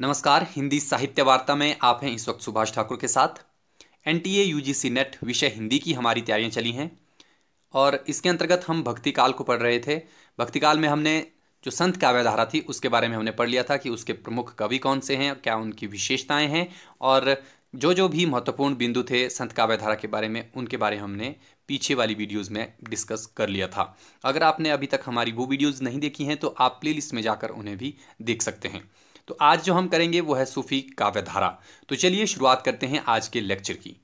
नमस्कार हिंदी साहित्य वार्ता में आप हैं इस वक्त सुभाष ठाकुर के साथ एन टी ए नेट विषय हिंदी की हमारी तैयारियां चली हैं और इसके अंतर्गत हम भक्ति काल को पढ़ रहे थे भक्ति काल में हमने जो संत काव्यधारा थी उसके बारे में हमने पढ़ लिया था कि उसके प्रमुख कवि कौन से हैं क्या उनकी विशेषताएं हैं और जो जो भी महत्वपूर्ण बिंदु थे संत काव्यधारा के बारे में उनके बारे में हमने पीछे वाली वीडियोस में डिस्कस कर लिया था अगर आपने अभी तक हमारी वो वीडियोस नहीं देखी हैं तो आप प्लेलिस्ट में जाकर उन्हें भी देख सकते हैं तो आज जो हम करेंगे वो है सूफ़ी काव्यधारा तो चलिए शुरुआत करते हैं आज के लेक्चर की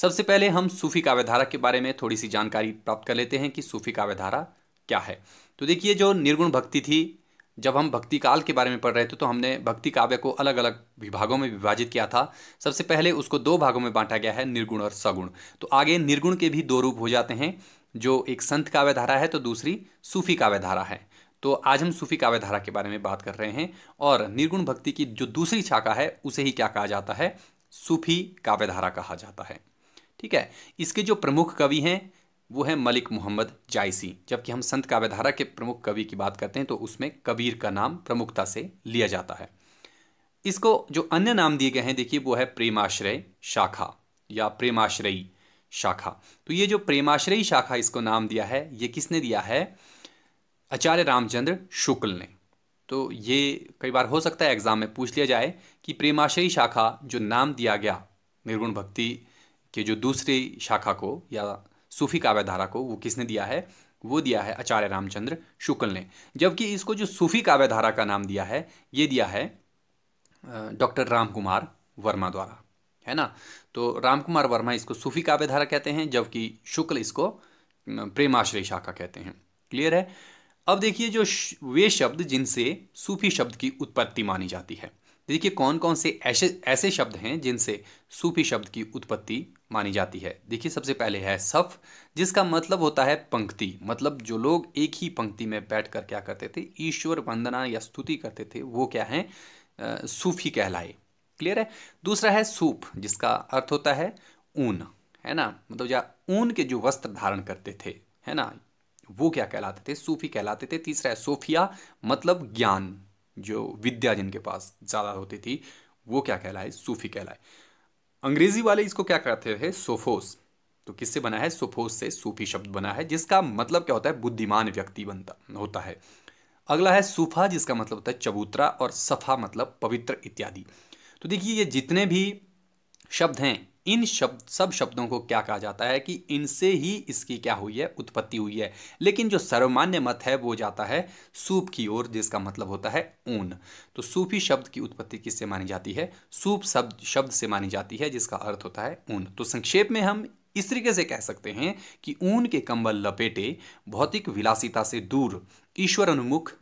सबसे पहले हम सूफ़ी काव्यधारा के बारे में थोड़ी सी जानकारी प्राप्त कर लेते हैं कि सूफ़ी काव्यधारा क्या है तो देखिए जो निर्गुण भक्ति थी जब हम भक्ति काल के बारे में पढ़ रहे थे तो हमने भक्ति काव्य को अलग अलग विभागों में विभाजित किया था सबसे पहले उसको दो भागों में बांटा गया है निर्गुण और सगुण तो आगे निर्गुण के भी दो रूप हो जाते हैं जो एक संत काव्य धारा है तो दूसरी सूफी काव्य धारा है तो आज हम सूफी काव्यधारा के बारे में बात कर रहे हैं और निर्गुण भक्ति की जो दूसरी शाखा है उसे ही क्या कहा जाता है सूफी काव्य धारा कहा जाता है ठीक है इसके जो प्रमुख कवि हैं वो है मलिक मोहम्मद जायसी जबकि हम संत काव्यधारा के प्रमुख कवि की बात करते हैं तो उसमें कबीर का नाम प्रमुखता से लिया जाता है इसको जो अन्य नाम दिए गए हैं देखिए वो है प्रेमाश्रय शाखा या प्रेमाश्रयी शाखा तो ये जो प्रेमाश्रयी शाखा इसको नाम दिया है ये किसने दिया है आचार्य रामचंद्र शुक्ल ने तो ये कई बार हो सकता है एग्ज़ाम में पूछ लिया जाए कि प्रेमाशयी शाखा जो नाम दिया गया निर्गुण भक्ति के जो दूसरी शाखा को या सूफी काव्यधारा को वो किसने दिया है वो दिया है आचार्य रामचंद्र शुक्ल ने जबकि इसको जो सूफी काव्यधारा का नाम दिया है ये दिया है डॉक्टर राम कुमार वर्मा द्वारा है ना तो राम कुमार वर्मा इसको सूफी काव्यधारा कहते हैं जबकि शुक्ल इसको प्रेमाश्रय शाखा कहते हैं क्लियर है अब देखिए जो वे शब्द जिनसे सूफी शब्द की उत्पत्ति मानी जाती है देखिए कौन कौन से ऐसे ऐसे शब्द हैं जिनसे सूफी शब्द की उत्पत्ति मानी जाती है देखिए सबसे पहले है सफ़ जिसका मतलब होता है पंक्ति मतलब जो लोग एक ही पंक्ति में बैठ कर क्या करते थे ईश्वर वंदना या स्तुति करते थे वो क्या आ, सूफी कहलाए क्लियर है दूसरा है सूप जिसका अर्थ होता है ऊन है ना मतलब या ऊन के जो वस्त्र धारण करते थे है ना वो क्या कहलाते थे सूफी कहलाते थे तीसरा है सोफिया मतलब ज्ञान जो विद्या जिनके पास ज़्यादा होती थी वो क्या कहलाए सूफी कहलाए अंग्रेजी वाले इसको क्या कहते थे सोफोस तो किससे बना है सोफोस से सूफी शब्द बना है जिसका मतलब क्या होता है बुद्धिमान व्यक्ति बनता होता है अगला है सूफा जिसका मतलब होता है चबूतरा और सफा मतलब पवित्र इत्यादि तो देखिए ये जितने भी शब्द हैं इन शब्द सब शब्दों को क्या कहा जाता है कि इनसे ही इसकी क्या हुई है उत्पत्ति हुई है लेकिन जो सर्वमान्य मत है वो जाता है सूप की ओर जिसका मतलब होता है ऊन तो सूफी शब्द की उत्पत्ति किससे मानी जाती है सूप शब्द शब्द से मानी जाती है जिसका अर्थ होता है ऊन तो संक्षेप में हम इस तरीके से कह सकते हैं कि ऊन के कंबल लपेटे भौतिक विलासिता से दूर ईश्वर अनुमुख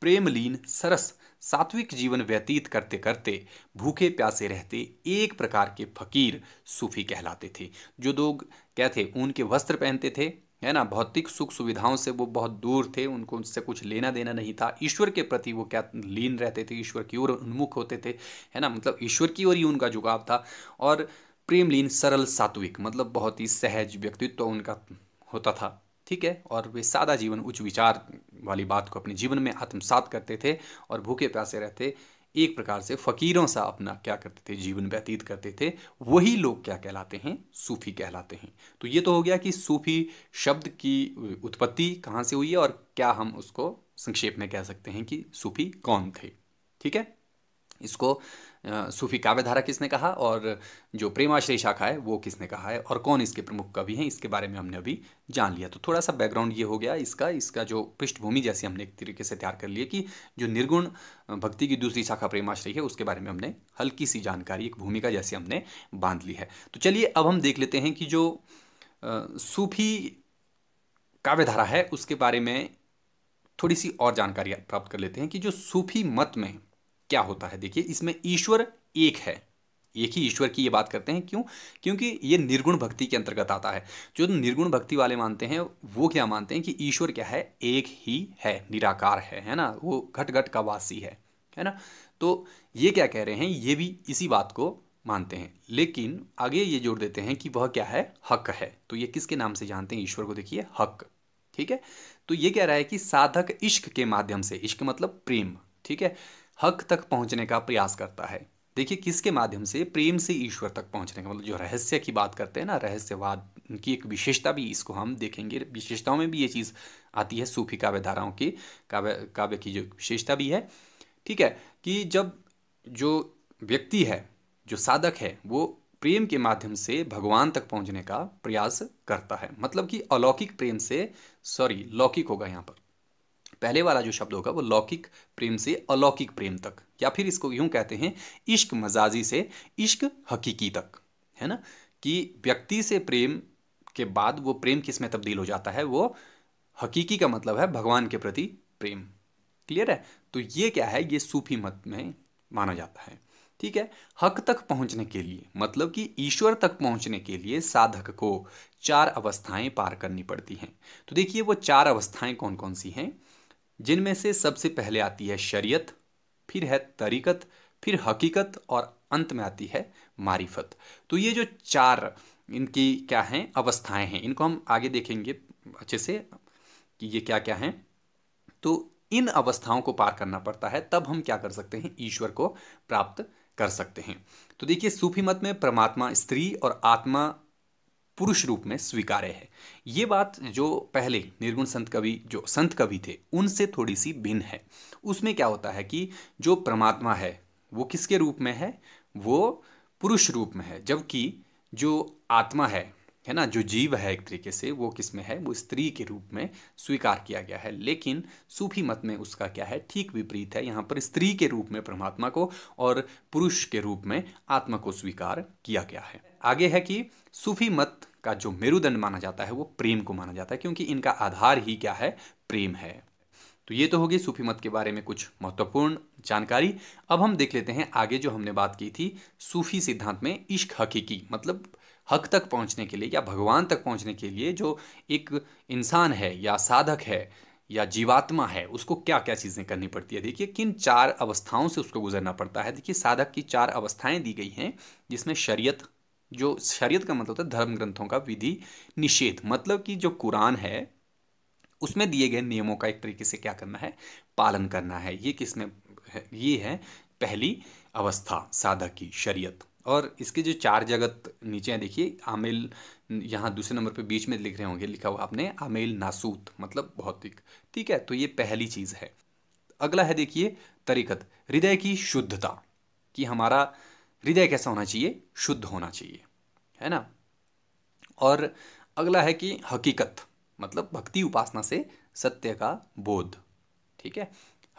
प्रेमलीन सरस सात्विक जीवन व्यतीत करते करते भूखे प्यासे रहते एक प्रकार के फकीर सूफी कहलाते थे जो लोग क्या थे उनके वस्त्र पहनते थे है ना भौतिक सुख सुविधाओं से वो बहुत दूर थे उनको उनसे कुछ लेना देना नहीं था ईश्वर के प्रति वो क्या लीन रहते थे ईश्वर की ओर उन्मुख होते थे है ना मतलब ईश्वर की ओर ही उनका झुकाव था और प्रेमलीन सरल सात्विक मतलब बहुत ही सहज व्यक्तित्व उनका होता था ठीक है और वे सादा जीवन उच्च विचार वाली बात को अपने जीवन में आत्मसात करते थे और भूखे प्यासे रहते एक प्रकार से फकीरों सा अपना क्या करते थे जीवन व्यतीत करते थे वही लोग क्या कहलाते हैं सूफी कहलाते हैं तो ये तो हो गया कि सूफी शब्द की उत्पत्ति कहाँ से हुई है और क्या हम उसको संक्षेप में कह सकते हैं कि सूफी कौन थे ठीक है इसको सूफी काव्य धारा किसने कहा और जो प्रेमाश्रय शाखा है वो किसने कहा है और कौन इसके प्रमुख कवि हैं इसके बारे में हमने अभी जान लिया तो थोड़ा सा बैकग्राउंड ये हो गया इसका इसका जो पृष्ठभूमि जैसी हमने एक तरीके से तैयार कर लिया कि जो निर्गुण भक्ति की दूसरी शाखा प्रेमाश्रय है उसके बारे में हमने हल्की सी जानकारी एक भूमिका जैसी हमने बांध ली है तो चलिए अब हम देख लेते हैं कि जो सूफी काव्यधारा है उसके बारे में थोड़ी सी और जानकारी प्राप्त कर लेते हैं कि जो सूफी मत में क्या होता है देखिए इसमें ईश्वर एक है एक ही ईश्वर की ये बात करते हैं क्यों क्योंकि ये निर्गुण भक्ति के अंतर्गत आता है जो निर्गुण भक्ति वाले मानते हैं वो क्या मानते हैं कि ईश्वर क्या है एक ही है निराकार है है ना वो घट घट का वासी है है ना तो ये क्या कह रहे हैं ये भी इसी बात को मानते हैं लेकिन आगे ये जोड़ देते हैं कि वह क्या है हक है तो ये किसके नाम से जानते हैं ईश्वर को देखिए हक ठीक है तो ये कह रहा है कि साधक इश्क के माध्यम से इश्क मतलब प्रेम ठीक है हक तक पहुंचने का प्रयास करता है देखिए किसके माध्यम से प्रेम से ईश्वर तक पहुंचने का मतलब जो रहस्य की बात करते हैं ना रहस्यवाद की एक विशेषता भी इसको हम देखेंगे विशेषताओं में भी ये चीज़ आती है सूफी काव्य धाराओं की काव्य काव्य की जो विशेषता भी है ठीक है कि जब जो व्यक्ति है जो साधक है वो प्रेम के माध्यम से भगवान तक पहुंचने का प्रयास करता है मतलब कि अलौकिक प्रेम से सॉरी लौकिक होगा यहाँ पर पहले वाला जो शब्द होगा वो लौकिक प्रेम से अलौकिक प्रेम तक या फिर इसको यूं कहते हैं इश्क मजाजी से इश्क हकीकी तक है ना कि व्यक्ति से प्रेम के बाद वो प्रेम किस में तब्दील हो जाता है वो हकीकी का मतलब है भगवान के प्रति प्रेम क्लियर है तो ये क्या है ये सूफी मत में माना जाता है ठीक है हक तक पहुंचने के लिए मतलब कि ईश्वर तक पहुंचने के लिए साधक को चार अवस्थाएं पार करनी पड़ती हैं तो देखिए वो चार अवस्थाएं कौन कौन सी हैं जिनमें से सबसे पहले आती है शरीयत फिर है तरीकत फिर हकीकत और अंत में आती है मारिफत तो ये जो चार इनकी क्या हैं अवस्थाएं हैं इनको हम आगे देखेंगे अच्छे से कि ये क्या क्या हैं तो इन अवस्थाओं को पार करना पड़ता है तब हम क्या कर सकते हैं ईश्वर को प्राप्त कर सकते हैं तो देखिए सूफी मत में परमात्मा स्त्री और आत्मा पुरुष रूप में स्वीकार्य है ये बात जो पहले निर्गुण संत कवि जो संत कवि थे उनसे थोड़ी सी भिन्न है उसमें क्या होता है कि जो परमात्मा है वो किसके रूप में है वो पुरुष रूप में है जबकि जो आत्मा है है ना जो जीव है एक तरीके से वो किस में है वो स्त्री के रूप में स्वीकार किया गया है लेकिन सूफी मत में उसका क्या है ठीक विपरीत है यहाँ पर स्त्री के रूप में परमात्मा को और पुरुष के रूप में आत्मा को स्वीकार किया गया है आगे है कि सूफी मत का जो मेरुदंड माना जाता है वो प्रेम को माना जाता है क्योंकि इनका आधार ही क्या है प्रेम है तो ये तो होगी सूफी मत के बारे में कुछ महत्वपूर्ण जानकारी अब हम देख लेते हैं आगे जो हमने बात की थी सूफी सिद्धांत में इश्क हकीकी मतलब हक तक पहुंचने के लिए या भगवान तक पहुंचने के लिए जो एक इंसान है या साधक है या जीवात्मा है उसको क्या क्या चीज़ें करनी पड़ती है देखिए किन चार अवस्थाओं से उसको गुजरना पड़ता है देखिए साधक की चार अवस्थाएं दी गई हैं जिसमें शरीयत जो शरीयत का मतलब होता है धर्म ग्रंथों का विधि निषेध मतलब कि जो कुरान है उसमें दिए गए नियमों का एक तरीके से क्या करना है पालन करना है ये किसमें ये है पहली अवस्था साधक की शरीयत और इसके जो चार जगत नीचे हैं देखिए आमेल यहाँ दूसरे नंबर पे बीच में लिख रहे होंगे लिखा हुआ आपने आमेल नासूत मतलब भौतिक ठीक है तो ये पहली चीज़ है अगला है देखिए तरीकत हृदय की शुद्धता कि हमारा हृदय कैसा होना चाहिए शुद्ध होना चाहिए है ना और अगला है कि हकीकत मतलब भक्ति उपासना से सत्य का बोध ठीक है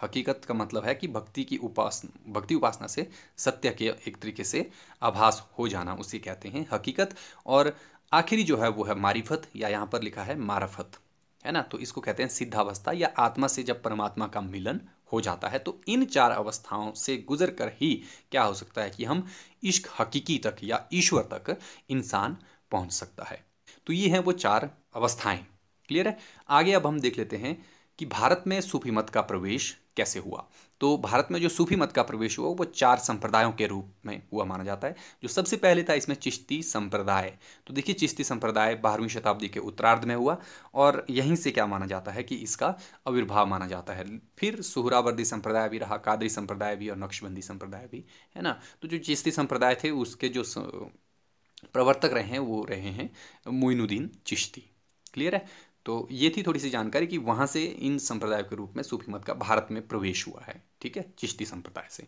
हकीकत का मतलब है कि भक्ति की उपासना भक्ति उपासना से सत्य के एक तरीके से आभास हो जाना उसे कहते हैं हकीकत और आखिरी जो है वो है मारिफत या यहाँ पर लिखा है मारफत है ना तो इसको कहते हैं सिद्धावस्था या आत्मा से जब परमात्मा का मिलन हो जाता है तो इन चार अवस्थाओं से गुजर कर ही क्या हो सकता है कि हम इश्क हकीकी तक या ईश्वर तक इंसान पहुंच सकता है तो ये हैं वो चार अवस्थाएं क्लियर है आगे अब हम देख लेते हैं कि भारत में सूफी मत का प्रवेश कैसे हुआ तो भारत में जो सूफी मत का प्रवेश हुआ वो चार संप्रदायों के रूप में हुआ माना जाता है जो सबसे पहले था इसमें चिश्ती संप्रदाय तो देखिए चिश्ती संप्रदाय बारहवीं शताब्दी के उत्तरार्ध में हुआ और यहीं से क्या माना जाता है कि इसका आविर्भाव माना जाता है फिर सुहरावर्दी संप्रदाय भी रहा कादरी संप्रदाय भी और नक्शबंदी संप्रदाय भी है ना तो जो चिश्ती संप्रदाय थे उसके जो प्रवर्तक रहे हैं वो रहे हैं मोइनुद्दीन चिश्ती क्लियर है तो ये थी थोड़ी सी जानकारी कि वहाँ से इन संप्रदाय के रूप में सूफी मत का भारत में प्रवेश हुआ है ठीक है चिश्ती संप्रदाय से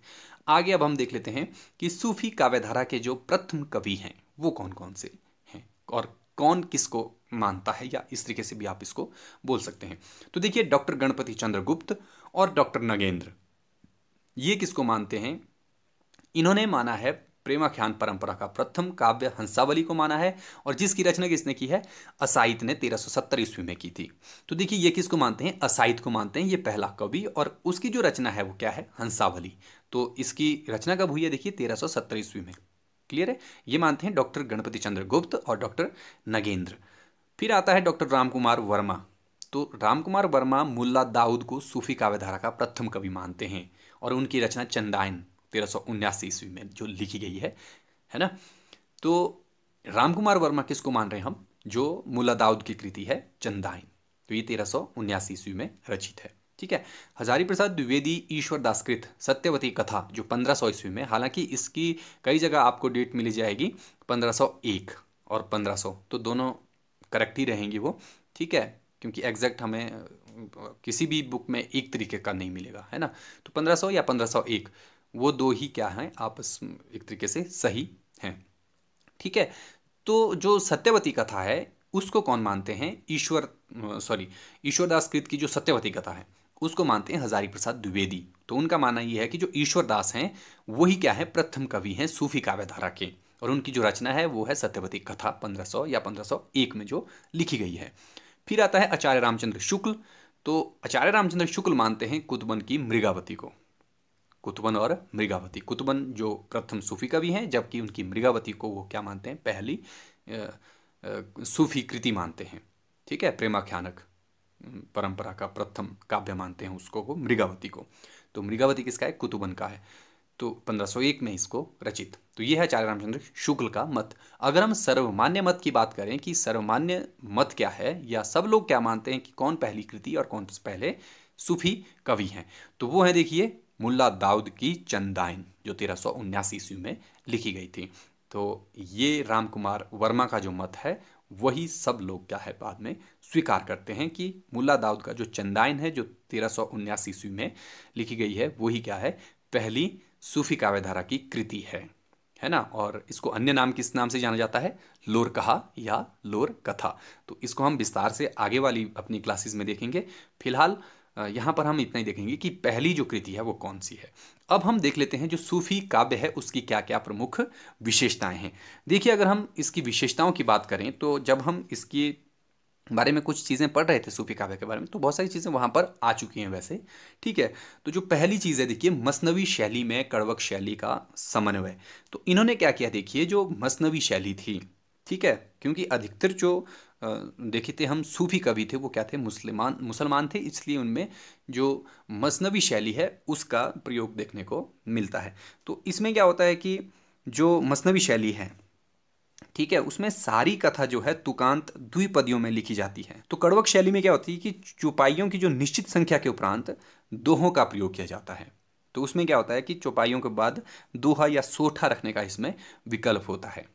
आगे अब हम देख लेते हैं कि सूफी काव्यधारा के जो प्रथम कवि हैं वो कौन कौन से हैं और कौन किसको मानता है या इस तरीके से भी आप इसको बोल सकते हैं तो देखिए डॉक्टर गणपति चंद्रगुप्त और डॉक्टर नगेंद्र ये किसको मानते हैं इन्होंने माना है प्रेमाख्यान परंपरा का प्रथम काव्य हंसावली को माना है और जिसकी रचना किसने की है असाहित ने 1370 ईस्वी में की थी तो देखिए ये किसको मानते हैं असाहित को मानते हैं ये पहला कवि और उसकी जो रचना है वो क्या है हंसावली तो इसकी रचना कब हुई है देखिए तेरह ईस्वी में क्लियर है ये मानते हैं डॉक्टर गणपति चंद्र गुप्त और डॉक्टर नगेंद्र फिर आता है डॉक्टर रामकुमार वर्मा तो रामकुमार वर्मा मुल्ला दाऊद को सूफी काव्यधारा का प्रथम कवि मानते हैं और उनकी रचना चंदायन तेरह सौ उन्यासी ईस्वी में जो लिखी गई है है ना तो रामकुमार वर्मा किसको मान रहे हैं हम जो मुला दाऊद की कृति है चंदाइन तो ये तेरह सौ उन्यासी ईस्वी में रचित है ठीक है हजारी प्रसाद द्विवेदी ईश्वर दासकृत सत्यवती कथा जो पंद्रह सौ ईस्वी में हालांकि इसकी कई जगह आपको डेट मिली जाएगी पंद्रह सौ एक और पंद्रह सौ तो दोनों करेक्ट ही रहेंगी वो ठीक है क्योंकि एग्जैक्ट हमें किसी भी बुक में एक तरीके का नहीं मिलेगा है ना तो पंद्रह सौ या पंद्रह सौ एक वो दो ही क्या हैं आपस एक तरीके से सही हैं ठीक है तो जो सत्यवती कथा है उसको कौन मानते हैं ईश्वर सॉरी ईश्वरदास कृत की जो सत्यवती कथा है उसको मानते हैं हजारी प्रसाद द्विवेदी तो उनका मानना यह है कि जो ईश्वरदास हैं वही क्या है प्रथम कवि हैं सूफी काव्यधारा के और उनकी जो रचना है वो है सत्यवती कथा 1500 या 1501 में जो लिखी गई है फिर आता है आचार्य रामचंद्र शुक्ल तो आचार्य रामचंद्र शुक्ल मानते हैं कुतुबन की मृगावती को कुतुबन और मृगावती कुतुबन जो प्रथम सूफी कवि हैं जबकि उनकी मृगावती को वो क्या मानते हैं पहली सूफी कृति मानते हैं ठीक है प्रेमाख्यानक परंपरा का प्रथम काव्य मानते हैं उसको को मृगावती को तो मृगावती किसका है कुतुबन का है तो 1501 में इसको रचित तो ये है चार्य रामचंद्र शुक्ल का मत अगर हम सर्वमान्य मत की बात करें कि सर्वमान्य मत क्या है या सब लोग क्या मानते हैं कि कौन पहली कृति और कौन पहले सूफी कवि हैं तो वो है देखिए मुल्ला दाऊद की चंदाइन जो तेरह सौ उन्यासी ईस्वी में लिखी गई थी तो ये राम कुमार वर्मा का जो मत है वही सब लोग क्या है बाद में स्वीकार करते हैं कि मुल्ला दाऊद का जो चंदाइन है जो तेरह सौ उन्यासी ईस्वी में लिखी गई है वही क्या है पहली सूफी काव्यधारा की कृति है है ना और इसको अन्य नाम किस नाम से जाना जाता है लोर कहा या लोर कथा तो इसको हम विस्तार से आगे वाली अपनी क्लासेस में देखेंगे फिलहाल यहाँ पर हम इतना ही देखेंगे कि पहली जो कृति है वो कौन सी है अब हम देख लेते हैं जो सूफी काव्य है उसकी क्या क्या प्रमुख विशेषताएं हैं देखिए अगर हम इसकी विशेषताओं की बात करें तो जब हम इसकी बारे में कुछ चीज़ें पढ़ रहे थे सूफी काव्य के बारे में तो बहुत सारी चीज़ें वहाँ पर आ चुकी हैं वैसे ठीक है तो जो पहली चीज़ है देखिए मसनवी शैली में कड़वक शैली का समन्वय तो इन्होंने क्या किया देखिए जो मसनवी शैली थी ठीक है क्योंकि अधिकतर जो देखे थे हम सूफी कवि थे वो क्या थे मुसलमान मुसलमान थे इसलिए उनमें जो मसनवी शैली है उसका प्रयोग देखने को मिलता है तो इसमें क्या होता है कि जो मसनवी शैली है ठीक है उसमें सारी कथा जो है तुकांत द्विपदियों में लिखी जाती है तो कड़वक शैली में क्या होती है कि चौपाइयों की जो निश्चित संख्या के उपरांत दोहों का प्रयोग किया जाता है तो उसमें क्या होता है कि चौपाइयों के बाद दोहा या सोठा रखने का इसमें विकल्प होता है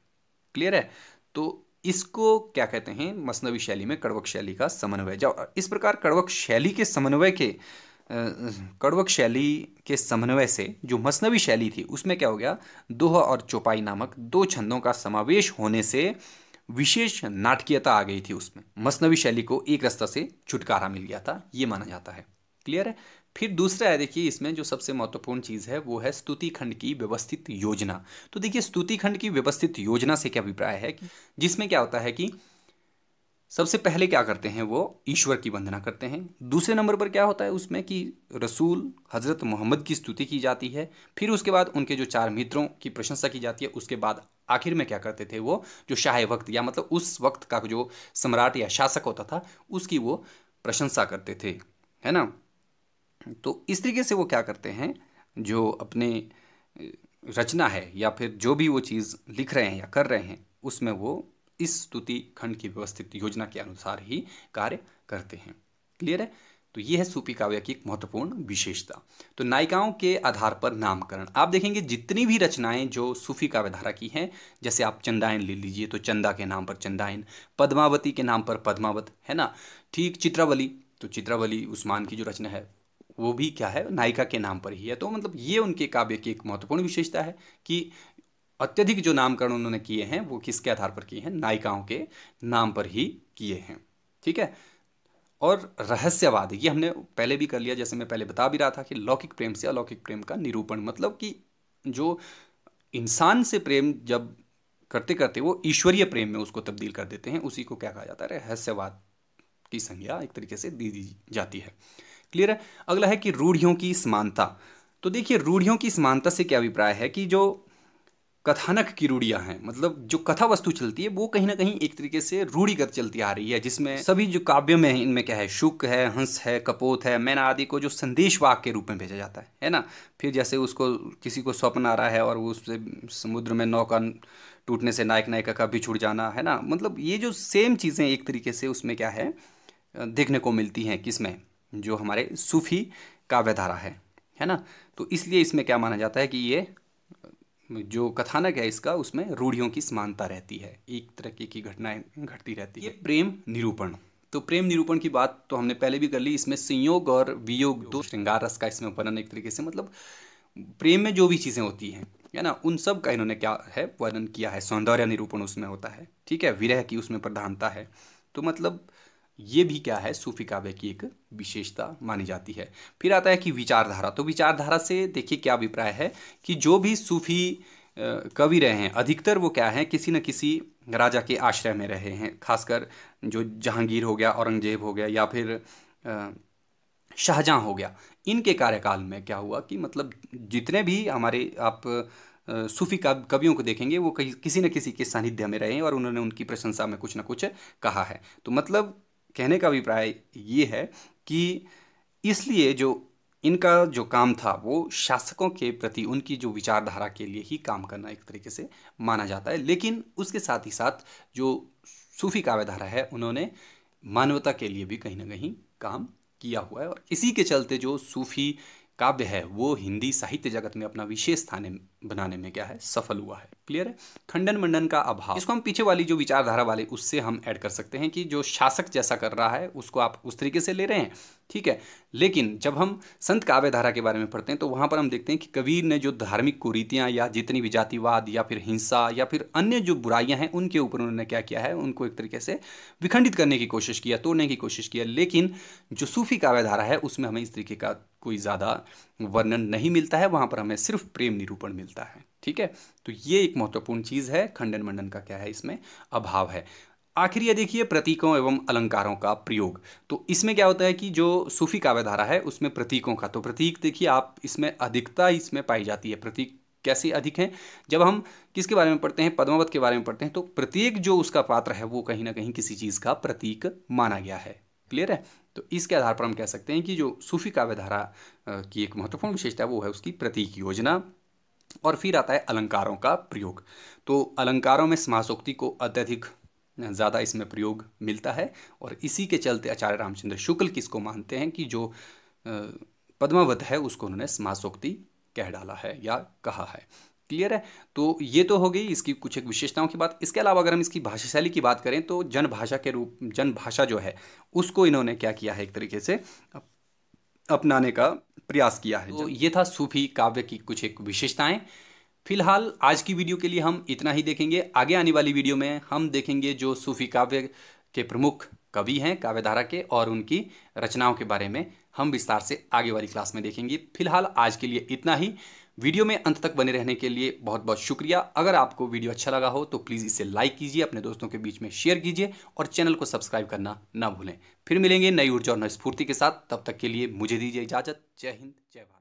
क्लियर है तो इसको क्या कहते हैं मसनवी शैली में कड़वक शैली का समन्वय जब इस प्रकार कड़वक शैली के समन्वय के कड़वक शैली के समन्वय से जो मसनवी शैली थी उसमें क्या हो गया दोह और चौपाई नामक दो छंदों का समावेश होने से विशेष नाटकीयता आ गई थी उसमें मसनवी शैली को एक रास्ता से छुटकारा मिल गया था ये माना जाता है क्लियर है फिर दूसरा है देखिए इसमें जो सबसे महत्वपूर्ण चीज़ है वो है स्तुति खंड की व्यवस्थित योजना तो देखिए स्तुति खंड की व्यवस्थित योजना से क्या अभिप्राय है कि जिसमें क्या होता है कि सबसे पहले क्या करते हैं वो ईश्वर की वंदना करते हैं दूसरे नंबर पर क्या होता है उसमें कि रसूल हज़रत मोहम्मद की स्तुति की जाती है फिर उसके बाद उनके जो चार मित्रों की प्रशंसा की जाती है उसके बाद आखिर में क्या करते थे वो जो शाह वक्त या मतलब उस वक्त का जो सम्राट या शासक होता था उसकी वो प्रशंसा करते थे है ना तो इस तरीके से वो क्या करते हैं जो अपने रचना है या फिर जो भी वो चीज़ लिख रहे हैं या कर रहे हैं उसमें वो इस स्तुति खंड की व्यवस्थित योजना के अनुसार ही कार्य करते हैं क्लियर है तो यह है सूफी काव्य की एक महत्वपूर्ण विशेषता तो नायिकाओं के आधार पर नामकरण आप देखेंगे जितनी भी रचनाएं जो सूफी काव्य धारा की हैं जैसे आप चंदायन ले लीजिए तो चंदा के नाम पर चंदायन पद्मावती के नाम पर पद्मावत है ना ठीक चित्रावली तो चित्रावली उस्मान की जो रचना है वो भी क्या है नायिका के नाम पर ही है तो मतलब ये उनके काव्य की एक महत्वपूर्ण विशेषता है कि अत्यधिक जो नामकरण उन्होंने किए हैं वो किसके आधार पर किए हैं नायिकाओं के नाम पर ही किए हैं ठीक है और रहस्यवाद ये हमने पहले भी कर लिया जैसे मैं पहले बता भी रहा था कि लौकिक प्रेम से अलौकिक प्रेम का निरूपण मतलब कि जो इंसान से प्रेम जब करते करते वो ईश्वरीय प्रेम में उसको तब्दील कर देते हैं उसी को क्या कहा जाता है रहस्यवाद की संज्ञा एक तरीके से दी दी जाती है क्लियर है अगला है कि रूढ़ियों की समानता तो देखिए रूढ़ियों की समानता से क्या अभिप्राय है कि जो कथानक की रूढ़ियां हैं मतलब जो कथा वस्तु चलती है वो कहीं ना कहीं एक तरीके से रूढ़ीगत चलती आ रही है जिसमें सभी जो काव्य में इनमें क्या है शुक है हंस है कपोत है मैना आदि को जो संदेश वाक के रूप में भेजा जाता है है ना फिर जैसे उसको किसी को स्वप्न आ रहा है और वो उससे समुद्र में नौका टूटने से नायक नायिका का भी छुट जाना है ना मतलब ये जो सेम चीज़ें एक तरीके से उसमें क्या है देखने को मिलती हैं किसमें जो हमारे सूफी काव्यधारा है है ना तो इसलिए इसमें क्या माना जाता है कि ये जो कथानक है इसका उसमें रूढ़ियों की समानता रहती है एक तरह की घटनाएं घटती रहती है प्रेम निरूपण तो प्रेम निरूपण की बात तो हमने पहले भी कर ली इसमें संयोग और वियोग दो श्रृंगार रस का इसमें वर्णन एक तरीके से मतलब प्रेम में जो भी चीज़ें होती हैं है ना उन सब का इन्होंने क्या है वर्णन किया है सौंदर्य निरूपण उसमें होता है ठीक है विरह की उसमें प्रधानता है तो मतलब ये भी क्या है सूफी काव्य की एक विशेषता मानी जाती है फिर आता है कि विचारधारा तो विचारधारा से देखिए क्या अभिप्राय है कि जो भी सूफी कवि रहे हैं अधिकतर वो क्या है किसी न किसी राजा के आश्रय में रहे हैं खासकर जो जहांगीर हो गया औरंगजेब हो गया या फिर शाहजहाँ हो गया इनके कार्यकाल में क्या हुआ कि मतलब जितने भी हमारे आप सूफी कवियों को देखेंगे वो कहीं किसी न किसी के सानिध्य में रहे हैं और उन्होंने उनकी प्रशंसा में कुछ ना कुछ कहा है तो मतलब कहने का अभिप्राय ये है कि इसलिए जो इनका जो काम था वो शासकों के प्रति उनकी जो विचारधारा के लिए ही काम करना एक तरीके से माना जाता है लेकिन उसके साथ ही साथ जो सूफी काव्यधारा है उन्होंने मानवता के लिए भी कहीं ना कहीं काम किया हुआ है और इसी के चलते जो सूफी काव्य है वो हिंदी साहित्य जगत में अपना विशेष स्थान बनाने में क्या है सफल हुआ है क्लियर है खंडन मंडन का अभाव इसको हम पीछे वाली जो विचारधारा वाले उससे हम ऐड कर सकते हैं कि जो शासक जैसा कर रहा है उसको आप उस तरीके से ले रहे हैं ठीक है लेकिन जब हम संत काव्य धारा के बारे में पढ़ते हैं तो वहाँ पर हम देखते हैं कि कबीर ने जो धार्मिक कुरीतियाँ या जितनी भी जातिवाद या फिर हिंसा या फिर अन्य जो बुराइयाँ हैं उनके ऊपर उन्होंने क्या किया है उनको एक तरीके से विखंडित करने की कोशिश किया तोड़ने की कोशिश किया लेकिन जो सूफी काव्य धारा है उसमें हमें इस तरीके का कोई ज़्यादा वर्णन नहीं मिलता है वहाँ पर हमें सिर्फ प्रेम निरूपण मिलता है ठीक है तो ये एक महत्वपूर्ण चीज़ है खंडन मंडन का क्या है इसमें अभाव है आखिर ये देखिए प्रतीकों एवं अलंकारों का प्रयोग तो इसमें क्या होता है कि जो सूफी काव्यधारा है उसमें प्रतीकों का तो प्रतीक देखिए आप इसमें अधिकता इसमें पाई जाती है प्रतीक कैसे अधिक हैं जब हम किसके बारे में पढ़ते हैं पद्मावत के बारे में पढ़ते हैं तो प्रत्येक जो उसका पात्र है वो कहीं ना कहीं किसी चीज़ का प्रतीक माना गया है क्लियर है तो इसके आधार पर हम कह सकते हैं कि जो सूफी काव्य धारा की एक महत्वपूर्ण विशेषता वो है उसकी प्रतीक योजना और फिर आता है अलंकारों का प्रयोग तो अलंकारों में समासोक्ति को अत्यधिक ज़्यादा इसमें प्रयोग मिलता है और इसी के चलते आचार्य रामचंद्र शुक्ल किसको मानते हैं कि जो पद्मावत है उसको उन्होंने समासोक्ति कह डाला है या कहा है क्लियर है तो ये तो हो गई इसकी कुछ एक विशेषताओं की बात इसके अलावा अगर हम इसकी भाषा शैली की बात करें तो जनभाषा के रूप जनभाषा जो है उसको इन्होंने क्या किया है एक तरीके से अपनाने का प्रयास किया है तो ये था सूफी काव्य की कुछ एक विशेषताएं फिलहाल आज की वीडियो के लिए हम इतना ही देखेंगे आगे आने वाली वीडियो में हम देखेंगे जो सूफी काव्य के प्रमुख कवि हैं काव्यधारा के और उनकी रचनाओं के बारे में हम विस्तार से आगे वाली क्लास में देखेंगे फिलहाल आज के लिए इतना ही वीडियो में अंत तक बने रहने के लिए बहुत बहुत शुक्रिया अगर आपको वीडियो अच्छा लगा हो तो प्लीज़ इसे लाइक कीजिए अपने दोस्तों के बीच में शेयर कीजिए और चैनल को सब्सक्राइब करना ना भूलें फिर मिलेंगे नई ऊर्जा और नई स्फूर्ति के साथ तब तक के लिए मुझे दीजिए इजाज़त जय हिंद जय भारत